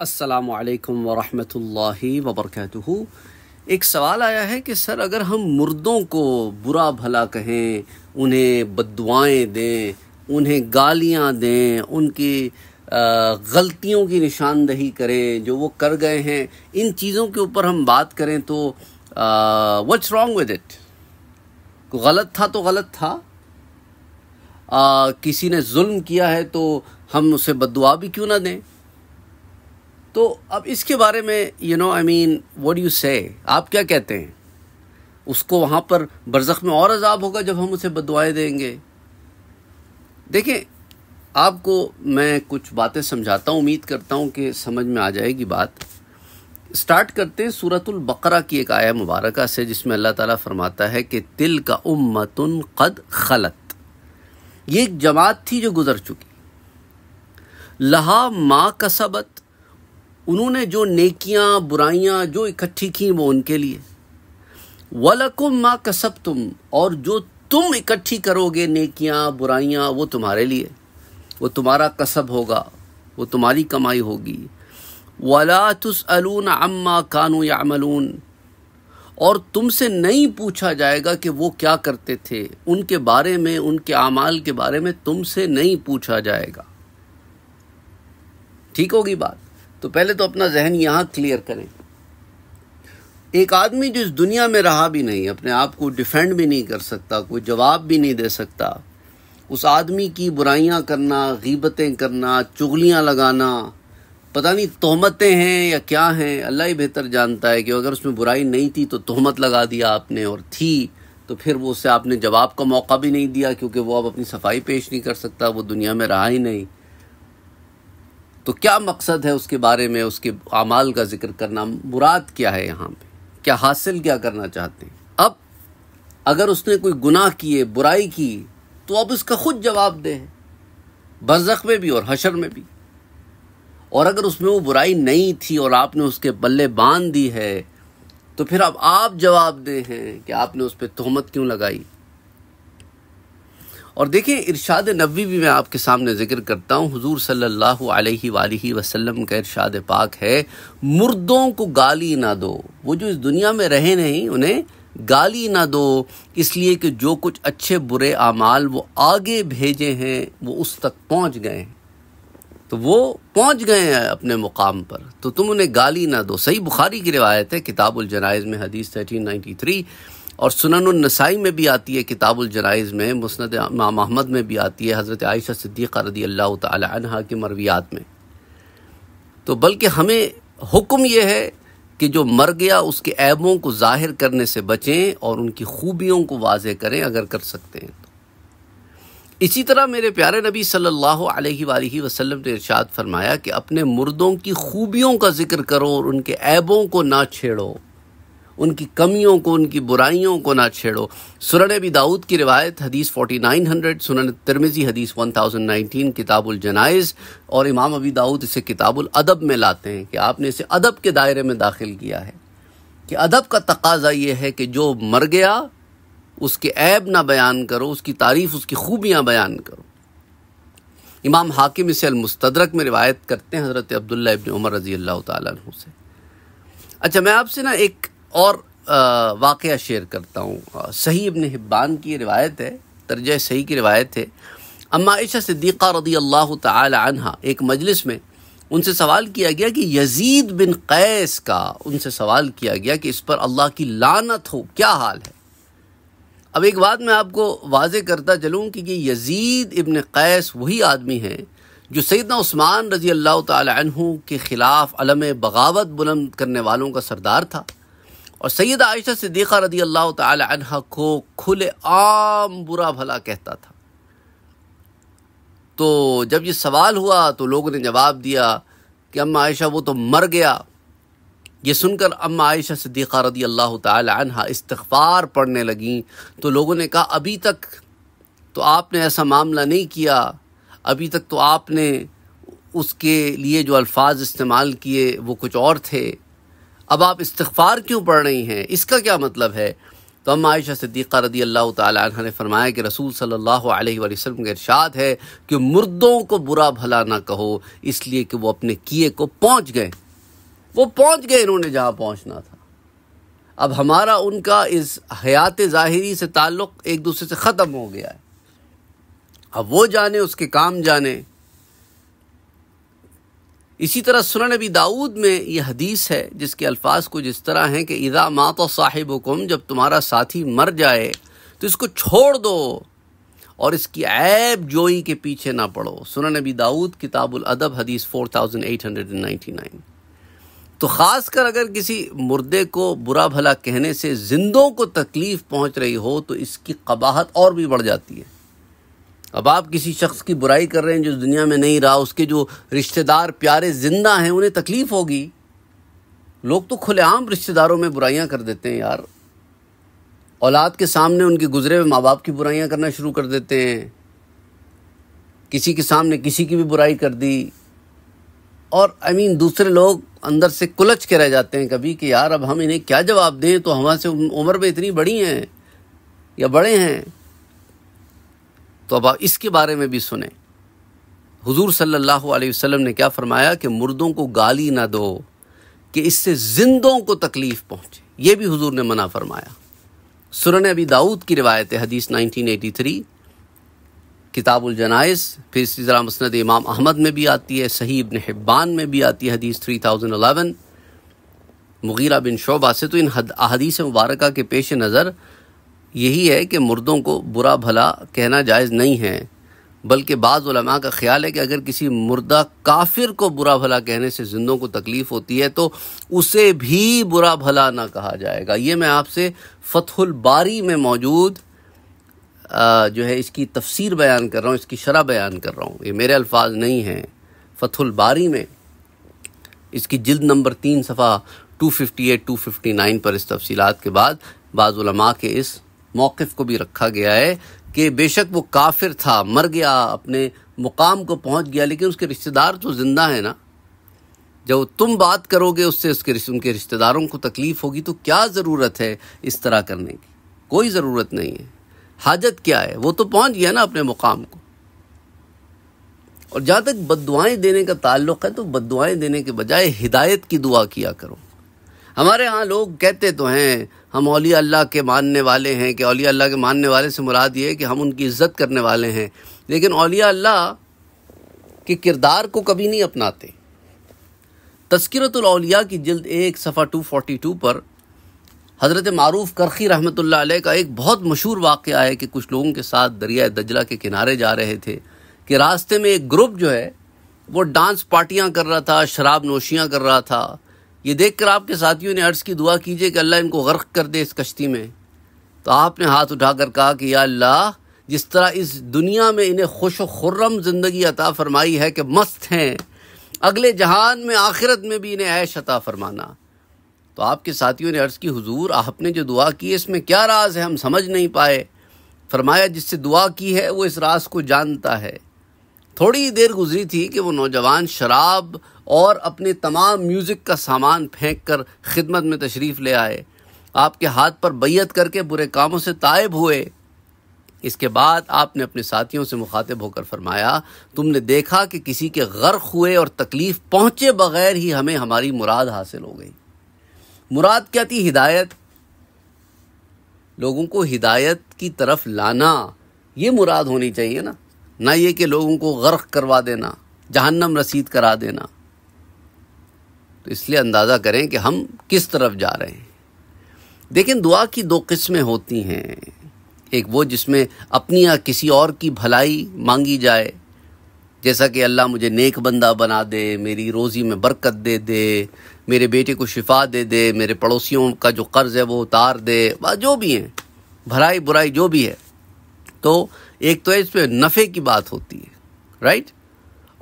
असलकम वरहि वबरक एक सवाल आया है कि सर अगर हम मुर्दों को बुरा भला कहें उन्हें बदुआएँ दें उन्हें गालियाँ दें उनकी गलतियों की निशानदही करें जो वो कर गए हैं इन चीज़ों के ऊपर हम बात करें तो वट्स रॉन्ग विद इट गलत था तो गलत था आ, किसी ने जुल्म किया है तो हम उसे बदुआ भी क्यों ना दें तो अब इसके बारे में you know I mean what you say आप क्या कहते हैं उसको वहाँ पर बरजख में और अजाब होगा जब हम उसे बदवाएँ देंगे देखें आपको मैं कुछ बातें समझाता हूँ उम्मीद करता हूँ कि समझ में आ जाएगी बात स्टार्ट करते हैं सूरतुल बकरा की एक आया मुबारक से जिसमें अल्लाह ताला फरमाता है कि तिल का उम्मतुन कद खलत ये एक जमात थी जो गुजर चुकी लहा माँ कसबत उन्होंने जो नेकियां बुराइयां जो इकट्ठी की वो उनके लिए वलकुम माँ कसब तुम और जो तुम इकट्ठी करोगे नेकियां बुराइयां वो तुम्हारे लिए वो तुम्हारा कसब होगा वो तुम्हारी कमाई होगी वला तुस अलून अम्मा कानू यामलून और तुमसे नहीं पूछा जाएगा कि वो क्या करते थे उनके बारे में उनके अमाल के बारे में तुमसे नहीं पूछा जाएगा ठीक होगी बात तो पहले तो अपना जहन यहाँ क्लियर करें एक आदमी जो इस दुनिया में रहा भी नहीं अपने आप को डिफेंड भी नहीं कर सकता कोई जवाब भी नहीं दे सकता उस आदमी की बुराइयां करना गीबतें करना चुगलियां लगाना पता नहीं तोहमतें हैं या क्या हैं अल्लाह ही बेहतर जानता है कि अगर उसमें बुराई नहीं थी तो तोहमत लगा दिया आपने और थी तो फिर वो उससे आपने जवाब का मौका भी नहीं दिया क्योंकि वो अब अपनी सफाई पेश नहीं कर सकता वो दुनिया में रहा ही नहीं तो क्या मकसद है उसके बारे में उसके अमाल का जिक्र करना मुराद क्या है यहाँ पे क्या हासिल क्या करना चाहते हैं अब अगर उसने कोई गुनाह किए बुराई की तो अब उसका खुद जवाब दे है बरजख में भी और हशर में भी और अगर उसमें वो बुराई नहीं थी और आपने उसके बल्ले बांध दी है तो फिर अब आप जवाब दे हैं कि आपने उस पर तोहमत क्यों लगाई और देखिए इरशाद नबी भी मैं आपके सामने ज़िक्र करता हूँ हजूर सल्ला वसलम का इरशाद पाक है मुर्दों को गाली ना दो वो जो इस दुनिया में रहे नहीं उन्हें गाली ना दो इसलिए कि जो कुछ अच्छे बुरे आमाल वो आगे भेजे हैं वो उस तक पहुँच गए हैं तो वो पहुँच गए हैं अपने मुकाम पर तो तुम उन्हें गाली ना दो सही बुखारी की रिवायत है किताबुल जनाइज में हदीस थर्टीन नाइन्टी थ्री और सुनन नसाई में भी आती है किताबुल जराइज़ में मुस्ंद इमाम अहमद में भी आती है हज़रत आयशा सिद्दीक़ रदी अल्लाह तहा के मरवियात में तो बल्कि हमें हुक्म यह है कि जो मर गया उसके ऐबों को ज़ाहिर करने से बचें और उनकी खूबियों को वाज करें अगर कर सकते हैं तो इसी तरह मेरे प्यारे नबी सल्लल्लाहु अलैहि वसल्लम ने इरशाद फरमाया कि अपने मुर्दों की खूबियों का जिक्र करो और उनके ऐबों को ना छेड़ो उनकी कमियों को उनकी बुराइयों को ना छेड़ो सुरन अबी दाऊद की रिवायत हदीस 4900 सुनन तिरमिजी हदीस 1019 किताबुल जनाइज और इमाम अबी दाऊद इसे किताबुल अदब में लाते हैं कि आपने इसे अदब के दायरे में दाखिल किया है कि अदब का तकाजा ये है कि जो मर गया उसके ऐब ना बयान करो उसकी तारीफ़ उसकी खूबियाँ बयान करो इमाम हाकिम इसे अलमस्तरक में रिवायत करते हैं हज़रत अब्दुल्ला इबन उमर रज़ी अल्लाह तु से अच्छा मैं आपसे ना एक और वाक़ शेयर करता हूँ सही इबन हिब्बान की रिवायत है तर्ज सही की रिवायत है अम्मा ऐशा सिद्दीक़ा रदी अल्लाह तहा एक मजलिस में उनसे सवाल किया गया कि यजीद बिन कैस का उनसे सवाल किया गया कि इस पर अल्लाह की लानत हो क्या हाल है अब एक बात मैं आपको वाज करता चलूँ कि ये यजीद इबन कैस वही आदमी है जो सैदना उस्मान रजी अल्लाह तु के ख़िलाफ़ अलम बगावत बुलंद करने वालों का सरदार था और सैद आयशा सिद्दीक़ा रदी अल्लाह तहा को खुले आम बुरा भला कहता था तो जब ये सवाल हुआ तो लोगों ने जवाब दिया कि अम्मा आयशा वो तो मर गया ये सुनकर अम्मा आयशा सिद्दीक़ा रदी अल्लाह तहा इस्तफ़ार पढ़ने लगें तो लोगों ने कहा अभी तक तो आपने ऐसा मामला नहीं किया अभी तक तो आपने उसके लिए जो अल्फाज इस्तेमाल किए वो कुछ और थे अब आप इस्तफ़ार क्यों पढ़ रही हैं इसका क्या मतलब है तो हम आयशा सिद्दीक़ा रदी अल्लाह तह ने फरमाया कि रसूल सल्लल्लाहु अलैहि वसल्लम का इरशाद है कि मुर्दों को बुरा भला ना कहो इसलिए कि वो अपने किए को पहुंच गए वो पहुंच गए इन्होंने जहां पहुंचना था अब हमारा उनका इस हयात ज़ाहरी से ताल्लुक़ एक दूसरे से ख़त्म हो गया है अब वो जाने उसके काम जाने इसी तरह सुन नबी दाऊद में यह हदीस है जिसके अल्फाज कुछ इस तरह हैं कि इदा मात साहिब हुकुम जब तुम्हारा साथी मर जाए तो इसको छोड़ दो और इसकी ऐब जोई के पीछे ना पड़ो सुन नबी दाऊद किताबुल अदब हदीस 4899 तो ख़ास कर अगर किसी मुर्दे को बुरा भला कहने से जिंदों को तकलीफ़ पहुंच रही हो तो इसकी कबाहत और भी बढ़ जाती है अब आप किसी शख्स की बुराई कर रहे हैं जो दुनिया में नहीं रहा उसके जो रिश्तेदार प्यारे जिंदा हैं उन्हें तकलीफ होगी लोग तो खुलेआम रिश्तेदारों में बुराइयां कर देते हैं यार औलाद के सामने उनके गुजरे हुए माँ बाप की बुराइयां करना शुरू कर देते हैं किसी के सामने किसी की भी बुराई कर दी और आई I मीन mean, दूसरे लोग अंदर से कुलच के रह जाते हैं कभी कि यार अब हम इन्हें क्या जवाब दें तो हमारे से उम्र में इतनी बड़ी हैं या बड़े हैं तो अब आप इसके बारे में भी सुने हुजूर सल्लल्लाहु अलैहि वसल्लम ने क्या फरमाया कि मुर्दों को गाली ना दो कि इससे जिंदों को तकलीफ पहुंचे ये भी हुजूर ने मना फरमाया सुरन अभी दाऊद की रिवायत है हदीस 1983 किताबुल जनाइस फिर इसी तरह मसनद इमाम अहमद में भी आती है सही इब्न हिब्बान में भी आती है हदीस 3011 मुगीरा बिन शोबा से तो इन हदीस मुबारक के पेश नज़र यही है कि मुर्दों को बुरा भला कहना जायज़ नहीं है बल्कि बाज़ का ख्याल है कि अगर किसी मुर्दा काफिर को बुरा भला कहने से जिंदों को तकलीफ़ होती है तो उसे भी बुरा भला ना कहा जाएगा ये मैं आपसे फतहुल बारी में मौजूद जो है इसकी तफसीर बयान कर रहा हूँ इसकी शरह बयान कर रहा हूँ ये मेरे अल्फाज नहीं हैं फतहुल बारी में इसकी जिल्द नंबर तीन सफ़ा 258-259 पर इस तफसीत के बाद बाज़ के इस मौक़ को भी रखा गया है कि बेशक वो काफिर था मर गया अपने मुकाम को पहुंच गया लेकिन उसके रिश्तेदार तो ज़िंदा है ना जब तुम बात करोगे उससे उसके उनके रिश्तेदारों को तकलीफ़ होगी तो क्या ज़रूरत है इस तरह करने की कोई ज़रूरत नहीं है हाजत क्या है वो तो पहुंच गया ना अपने मुकाम को और जहाँ तक बद देने का ताल्लुक़ है तो बद देने के बजाय हिदायत की दुआ किया करो हमारे यहाँ लोग कहते तो हैं हम अलिया अल्लाह के मानने वाले हैं कि अलिया अल्लाह के मानने वाले से मुराद ये कि हम उनकी इज़्ज़त करने वाले हैं लेकिन अलिया अल्लाह के किरदार को कभी नहीं अपनाते तस्करतलिया की जल्द एक सफ़ा टू फोटी टू पर हज़रत मरूफ करखी रहमत का एक बहुत मशहूर वाक़ है कि कुछ लोगों के साथ दरिया दजला के किनारे जा रहे थे कि रास्ते में एक ग्रुप जो है वो डांस पार्टियाँ कर रहा था शराब नोशियाँ कर रहा था ये देखकर आपके साथियों ने अर्ज़ की दुआ कीजिए कि अल्लाह इनको गर्क कर दे इस कश्ती में तो आपने हाथ उठाकर कहा कि या अल्लाह जिस तरह इस दुनिया में इन्हें खुश खुर्रम ज़िंदगी अता फरमाई है कि मस्त हैं अगले जहान में आखिरत में भी इन्हें ऐश अता फरमाना तो आपके साथियों ने अर्ज़ की हुजूर आपने जो दुआ की है इसमें क्या राज है हम समझ नहीं पाए फरमाया जिससे दुआ की है वो इस राज को जानता है थोड़ी देर गुजरी थी कि वो नौजवान शराब और अपने तमाम म्यूज़िक का सामान फेंक कर खिदमत में तशरीफ़ ले आए आपके हाथ पर बैत करके बुरे कामों से तायब हुए इसके बाद आपने अपने साथियों से मुखातिब होकर फरमाया तुमने देखा कि किसी के गर्क हुए और तकलीफ़ पहुँचे बगैर ही हमें हमारी मुराद हासिल हो गई मुराद क्या थी हिदायत लोगों को हिदायत की तरफ लाना ये मुराद होनी चाहिए ना ना ये कि लोगों को गर्क करवा देना जहन्नम रसीद करा देना तो इसलिए अंदाज़ा करें कि हम किस तरफ जा रहे हैं लेकिन दुआ की दो किस्में होती हैं एक वो जिसमें अपनी या किसी और की भलाई मांगी जाए जैसा कि अल्लाह मुझे नेक बंदा बना दे मेरी रोज़ी में बरकत दे दे मेरे बेटे को शिफा दे दे मेरे पड़ोसियों का जो कर्ज़ है वो उतार दे जो भी हैं भलाई बुराई जो भी है तो एक तो है इसमें नफ़े की बात होती है राइट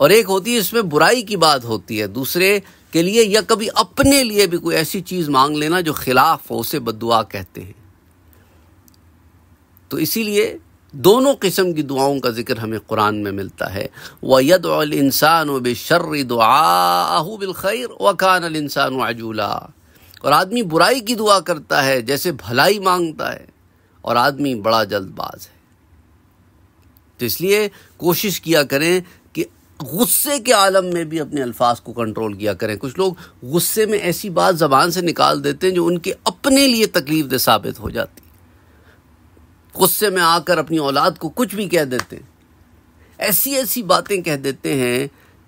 और एक होती है इसमें बुराई की बात होती है दूसरे के लिए या कभी अपने लिए भी कोई ऐसी चीज़ मांग लेना जो खिलाफ हो उसे बदुआ कहते हैं तो इसीलिए दोनों किस्म की दुआओं का जिक्र हमें कुरान में मिलता है वह यद इंसान व बेशर बिल खैर व कान इंसान अजूला और आदमी बुराई की दुआ करता है जैसे भलाई मांगता है और आदमी बड़ा जल्दबाज है तो इसलिए कोशिश किया करें कि गुस्से के आलम में भी अपने अल्फाज को कंट्रोल किया करें कुछ लोग गुस्से में ऐसी बात ज़बान से निकाल देते हैं जो उनके अपने लिए तकलीफ दे साबित हो जाती गुस्से में आकर अपनी औलाद को कुछ भी कह देते हैं ऐसी ऐसी बातें कह देते हैं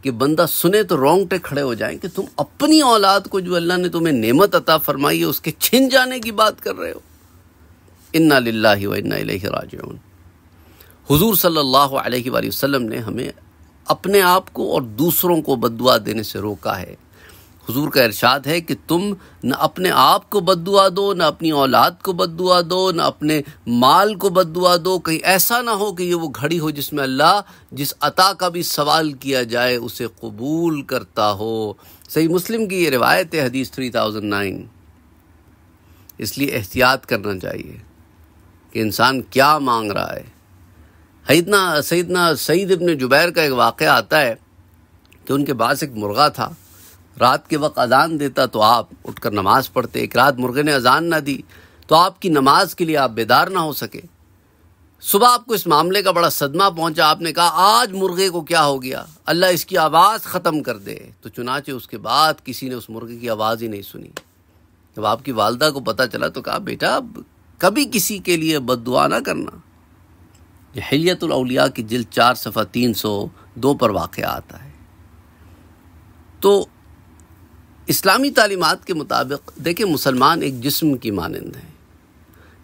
कि बंदा सुने तो रोंगटे खड़े हो जाएं कि तुम अपनी औलाद को जो अल्लाह ने तुम्हें नेमत अता फरमाई है उसके छिन जाने की बात कर रहे हो इन्ना लाही व इन्ना राजन हुजूर सल्लल्लाहु अलैहि वसल्लम ने हमें अपने आप को और दूसरों को बदुआ देने से रोका है हुजूर का इरशाद है कि तुम न अपने आप को बदुआ दो न अपनी औलाद को बदुआ दो न अपने माल को बदुआ दो कहीं ऐसा ना हो कि ये वो घड़ी हो जिसमें अल्लाह जिस अता का भी सवाल किया जाए उसे कबूल करता हो सही मुस्लिम की ये रिवायत है हदीस थ्री थाउजेंड नाइन इसलिए एहतियात करना चाहिए कि इंसान क्या मांग रहा है हईदना सईदना सईद इबन जुबैर का एक वाक़ आता है कि उनके पास एक मुर्गा था रात के वक्त अजान देता तो आप उठकर नमाज़ पढ़ते एक रात मुर्गे ने अजान ना दी तो आपकी नमाज के लिए आप बेदार ना हो सके सुबह आपको इस मामले का बड़ा सदमा पहुंचा आपने कहा आज मुर्गे को क्या हो गया अल्लाह इसकी आवाज़ ख़त्म कर दे तो चुनाचे उसके बाद किसी ने उस मुर्गे की आवाज़ ही नहीं सुनी जब आपकी वालदा को पता चला तो कहा बेटा कभी किसी के लिए बद ना करना हिलियतुलौलिया की जिल चार सफ़ा तीन सौ दो पर वाक़ आता है तो इस्लामी तालीमत के मुताबिक देखें मुसलमान एक जिस्म की मानंद है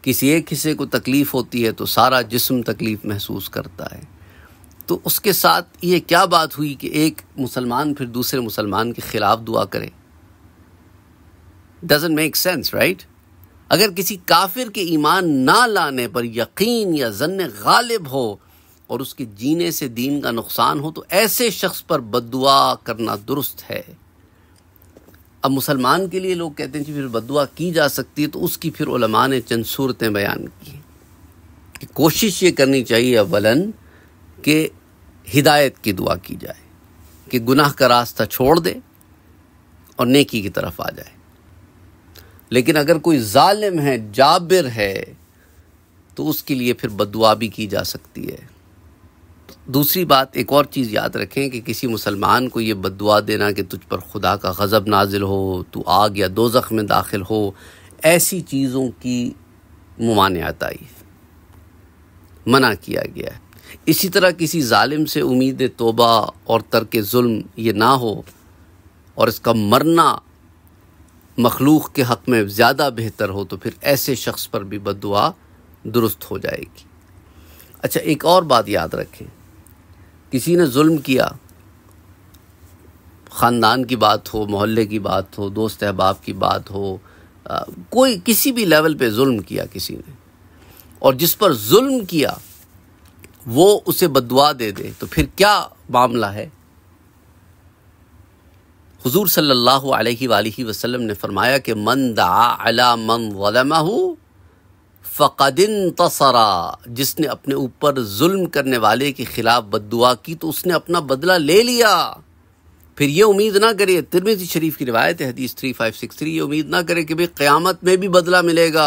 किसी एक हिस्से को तकलीफ़ होती है तो सारा जिस्म तकलीफ़ महसूस करता है तो उसके साथ ये क्या बात हुई कि एक मुसलमान फिर दूसरे मुसलमान के ख़िलाफ़ दुआ करे डजेंट मेक सेंस राइट अगर किसी काफिर के ईमान ना लाने पर यकीन या जन्न गालिब हो और उसके जीने से दीन का नुकसान हो तो ऐसे शख्स पर बदुआ करना दुरुस्त है अब मुसलमान के लिए लोग कहते हैं कि फिर बदुआ की जा सकती है तो उसकी फिर उलमा ने चंद सूरतें बयान की कि कोशिश ये करनी चाहिए अवलन कि हिदायत की दुआ की जाए कि गुनाह का रास्ता छोड़ दे और नेकी की तरफ आ जाए लेकिन अगर कोई जालिम है जाबिर है तो उसके लिए फिर बदुआ भी की जा सकती है दूसरी बात एक और चीज़ याद रखें कि किसी मुसलमान को ये बदुआ देना कि तुझ पर खुदा का गज़ब नाजिल हो तू आग या दो में दाखिल हो ऐसी चीज़ों की ममानियात आई मना किया गया है इसी तरह किसी जालिम से उम्मीद तोबा और तर्क जुल्म ये ना हो और इसका मरना मखलूक के हक़ में ज़्यादा बेहतर हो तो फिर ऐसे शख्स पर भी बद दुरुस्त हो जाएगी अच्छा एक और बात याद रखें किसी ने जुल्म किया ख़ानदान की बात हो मोहल्ले की बात हो दोस्त अहबाब की बात हो आ, कोई किसी भी लेवल पे जुल्म किया किसी ने और जिस पर जुल्म किया वो उसे बदुआ दे दे तो फिर क्या मामला है हुजूर सल्लल्लाहु अलैहि वसल्लम ने फरमाया कि मन दा अला मन वलमा फ़कदिन तसरा जिसने अपने ऊपर जुल्म करने वाले के ख़िलाफ़ बदुआ की तो उसने अपना बदला ले लिया फिर ये उम्मीद ना करे तिरमिजी शरीफ की रिवायत है हदीस थ्री फाइव सिक्स थ्री ये उम्मीद ना करे कि भाई क़्यामत में भी बदला मिलेगा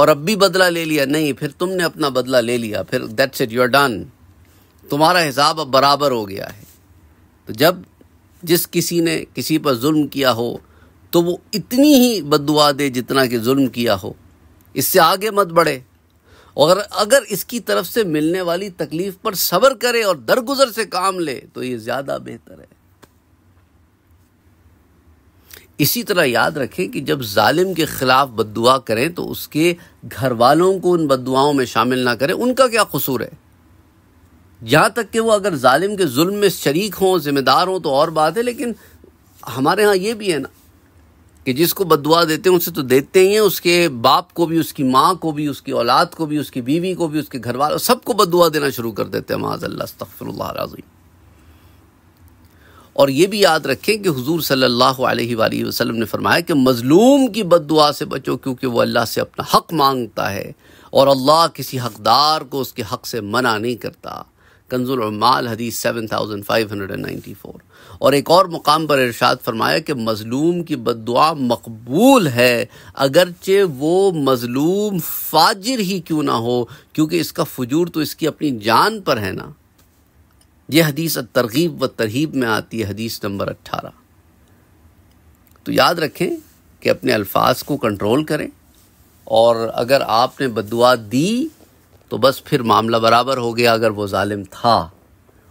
और अब भी बदला ले लिया नहीं फिर तुमने अपना बदला ले लिया फिर that's it you are done तुम्हारा हिसाब अब बराबर हो गया है तो जब जिस किसी ने किसी पर जुल्म किया हो तो वो इतनी ही बदुआ दे जितना कि जुल्म किया हो इससे आगे मत बढ़े और अगर इसकी तरफ से मिलने वाली तकलीफ पर सब्र करे और दरगुजर से काम ले तो ये ज़्यादा बेहतर है इसी तरह याद रखें कि जब जालिम के ख़िलाफ़ बदुआ करें तो उसके घर वालों को उन बदुआओं में शामिल ना करें उनका क्या कसूर है यहाँ तक कि वो अगर ालिम के जुल्म में शरीक हों ज़िम्मेदार हों तो और बात है लेकिन हमारे यहाँ ये भी है ना कि जिसको बदुआ देते हैं उसे तो देते ही हैं उसके बाप को भी उसकी माँ को भी उसकी औलाद को भी उसकी बीवी को भी उसके घर वालों सबको बदुआ देना शुरू कर देते हैं माजल्ला और ये भी याद रखें कि हुजूर सल्लल्लाहु अलैहि वसल्लम ने फरमाया कि मज़लूम की बददुआ से बचो क्योंकि वो अल्लाह से अपना हक़ मांगता है और अल्लाह किसी हकदार को उसके हक़ से मना नहीं करता कंजुलमाल हदीस seven thousand five hundred and ninety four और एक और मुकाम पर इरशाद फरमाया कि मजलूम की बदुआ मकबूल है अगरचे वो मजलूम फाजिर ही क्यों ना हो क्योंकि इसका फजूर तो इसकी अपनी जान पर है ना यह हदीस तरगीब व तरहीब में आती है हदीस नंबर अट्ठारह तो याद रखें कि अपने अल्फाज को कंट्रोल करें और अगर आपने बदुआ दी तो बस फिर मामला बराबर हो गया अगर वो ालिम था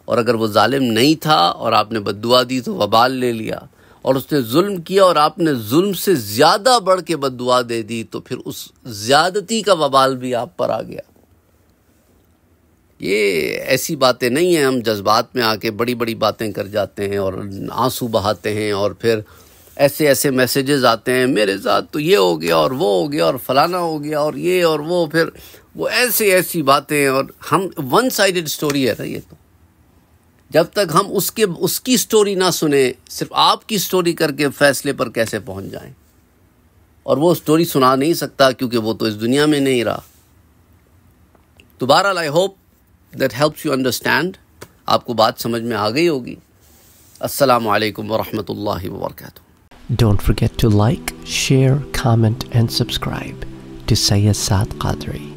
और अगर वो ालिम नहीं था और आपने बदुआ दी तो वबाल ले लिया और उसने जुल्म किया और आपने जुल्म से ज़्यादा बढ़ के बदुआ दे दी तो फिर उस ज़्यादती का वबाल भी आप पर आ गया ये ऐसी बातें नहीं हैं हम जज्बात में आके बड़ी बड़ी बातें कर जाते हैं और आंसू बहाते हैं और फिर ऐसे ऐसे मैसेजेस आते हैं मेरे साथ तो ये हो गया और वो हो गया और फलाना हो गया और ये और वो फिर वो ऐसी ऐसी बातें और हम वन साइडेड स्टोरी है ना ये तो जब तक हम उसके उसकी स्टोरी ना सुने सिर्फ आपकी स्टोरी करके फैसले पर कैसे पहुंच जाएं और वो स्टोरी सुना नहीं सकता क्योंकि वो तो इस दुनिया में नहीं रहा तो I hope that helps you understand आपको बात समझ में आ गई होगी अस्सलाम वालेकुम वरहमतुल्लाहि वबरकatuh don't forget to like share comment and subscribe to Syed Saad Qadri